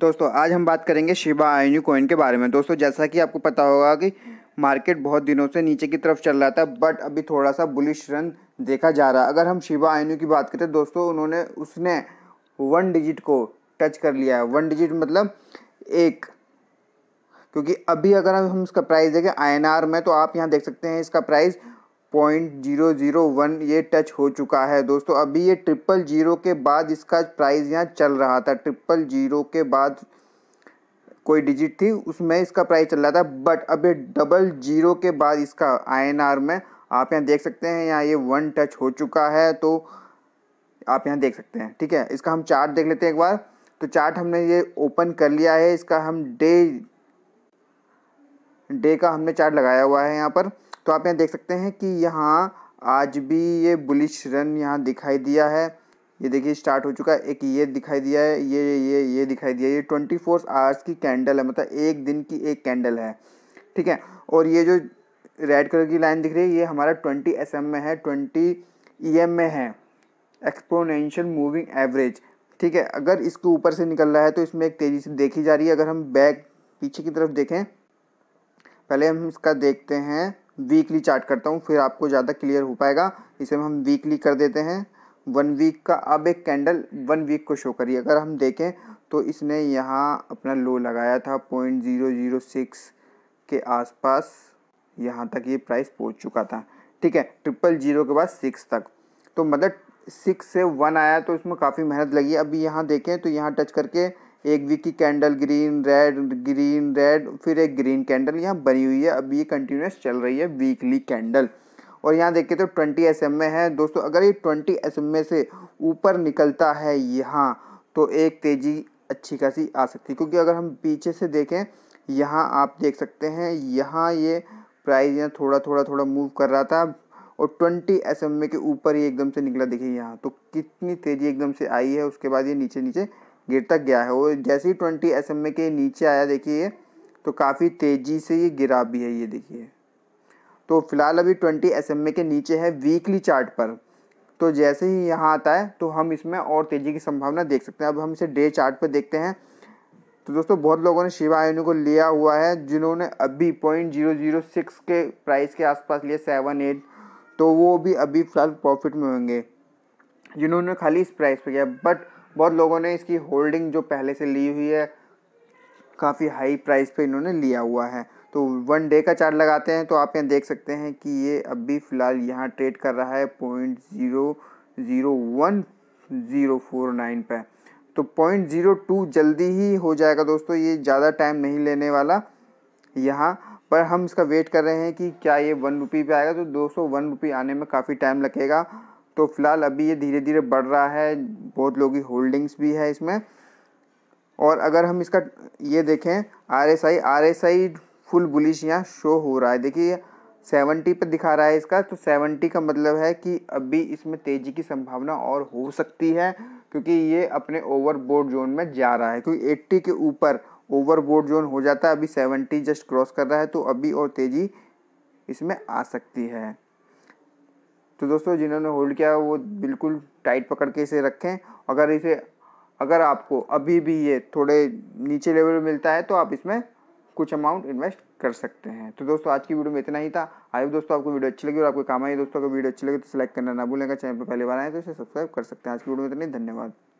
दोस्तों आज हम बात करेंगे शिबा आयनू कॉइन के बारे में दोस्तों जैसा कि आपको पता होगा कि मार्केट बहुत दिनों से नीचे की तरफ चल रहा था बट अभी थोड़ा सा बुलिश रन देखा जा रहा है अगर हम शिबा आयनू की बात करें दोस्तों उन्होंने उसने वन डिजिट को टच कर लिया है वन डिजिट मतलब एक क्योंकि अभी अगर हम इसका प्राइस देखें आई में तो आप यहाँ देख सकते हैं इसका price point zero zero one ये टच हो चुका है दोस्तों अभी ये ट्रिपल जीरो के बाद इसका प्राइस यहाँ चल रहा था ट्रिपल जीरो के बाद कोई डिजिट थी उसमें इसका प्राइस चल रहा था बट अब ये डबल जीरो के बाद इसका आईएनआर में आप यहाँ देख सकते हैं यहाँ ये वन टच हो चुका है तो आप यहाँ देख सकते हैं ठीक है इसका हम चार्ट देख लेते हैं एक बार तो चार्ट हमने ये ओपन कर लिया है इसका हम डे डे का हमने चार्ट लगाया हुआ है यहाँ पर तो आप यहाँ देख सकते हैं कि यहाँ आज भी ये बुलिश रन यहाँ दिखाई दिया है ये देखिए स्टार्ट हो चुका है एक ये दिखाई दिया है ये ये ये दिखाई दिया है ये ट्वेंटी फोर आवर्स की कैंडल है मतलब एक दिन की एक कैंडल है ठीक है और ये जो रेड कलर की लाइन दिख रही है ये हमारा ट्वेंटी एस में है ट्वेंटी ई e में है एक्सपोनेंशियल मूविंग एवरेज ठीक है अगर इसके ऊपर से निकल रहा है तो इसमें एक तेज़ी से देखी जा रही है अगर हम बैक पीछे की तरफ देखें पहले हम इसका देखते हैं वीकली चार्ट करता हूँ फिर आपको ज़्यादा क्लियर हो पाएगा इसे हम वीकली कर देते हैं वन वीक का अब एक कैंडल वन वीक को शो करिए अगर हम देखें तो इसने यहाँ अपना लो लगाया था पॉइंट ज़ीरो ज़ीरो सिक्स के आसपास यहाँ तक ये प्राइस पहुँच चुका था ठीक है ट्रिपल जीरो के बाद सिक्स तक तो मतलब सिक्स से वन आया तो इसमें काफ़ी मेहनत लगी अभी यहाँ देखें तो यहाँ टच करके एक वीक की candle green red green red फिर एक ग्रीन कैंडल यहाँ बनी हुई है अब ये कंटिन्यूस चल रही है वीकली कैंडल और यहाँ देखिए तो ट्वेंटी एस एम है दोस्तों अगर ये ट्वेंटी एस एम से ऊपर निकलता है यहाँ तो एक तेज़ी अच्छी खासी आ सकती है क्योंकि अगर हम पीछे से देखें यहाँ आप देख सकते हैं यहाँ ये प्राइस यहाँ थोड़ा थोड़ा थोड़ा मूव कर रहा था और ट्वेंटी एस के ऊपर ये एकदम से निकला देखिए यहाँ तो कितनी तेज़ी एकदम से आई है उसके बाद ये नीचे नीचे गिर तक गया है वो जैसे ही ट्वेंटी एस एम ए के नीचे आया देखिए तो काफ़ी तेज़ी से ये गिरा भी है ये देखिए तो फिलहाल अभी ट्वेंटी एस एम ए के नीचे है वीकली चार्ट पर तो जैसे ही यहाँ आता है तो हम इसमें और तेज़ी की संभावना देख सकते हैं अब हम इसे डे चार्ट पर देखते हैं तो दोस्तों बहुत लोगों ने शिवा आयोनी को लिया हुआ है जिन्होंने अभी पॉइंट जीरो जीरो सिक्स के प्राइस के आसपास लिए सेवन एट तो वो भी अभी फिलहाल प्रॉफिट में होंगे जिन्होंने खाली इस प्राइस पर किया बट बहुत लोगों ने इसकी होल्डिंग जो पहले से ली हुई है काफ़ी हाई प्राइस पे इन्होंने लिया हुआ है तो वन डे का चार्ट लगाते हैं तो आप यहाँ देख सकते हैं कि ये अभी फ़िलहाल यहाँ ट्रेड कर रहा है point zero zero one zero four nine पर तो पॉइंट ज़ीरो टू जल्दी ही हो जाएगा दोस्तों ये ज़्यादा टाइम नहीं लेने वाला यहाँ पर हम इसका वेट कर रहे हैं कि क्या ये वन रुपी पर आएगा तो दोस्तों वन रुपी आने में काफ़ी टाइम लगेगा तो फिलहाल अभी ये धीरे धीरे बढ़ रहा है बहुत लोगों की होल्डिंग्स भी है इसमें और अगर हम इसका ये देखें R S I R S I full bullish यहाँ शो हो रहा है देखिए सेवेंटी पर दिखा रहा है इसका तो सेवेंटी का मतलब है कि अभी इसमें तेज़ी की संभावना और हो सकती है क्योंकि ये अपने ओवरबोर्ड जोन में जा रहा है क्योंकि एट्टी के ऊपर ओवरबोर्ड जोन हो जाता है अभी सेवेंटी जस्ट क्रॉस कर रहा है तो अभी और तेज़ी इसमें आ सकती है तो दोस्तों जिन्होंने होल्ड किया वो बिल्कुल टाइट पकड़ के इसे रखें अगर इसे अगर आपको अभी भी ये थोड़े नीचे लेवल में मिलता है तो आप इसमें कुछ अमाउंट इन्वेस्ट कर सकते हैं तो दोस्तों आज की वीडियो में इतना ही था आई दोस्तों आपको वीडियो अच्छी लगी और आपको काम आई दोस्तों अगर वीडियो अच्छी लगी तो सेलेक्ट करना ना भूलेंगे चैनल पर पहली बार आए तो इसे सब्सक्राइब कर सकते हैं आज की वीडियो में इतनी धन्यवाद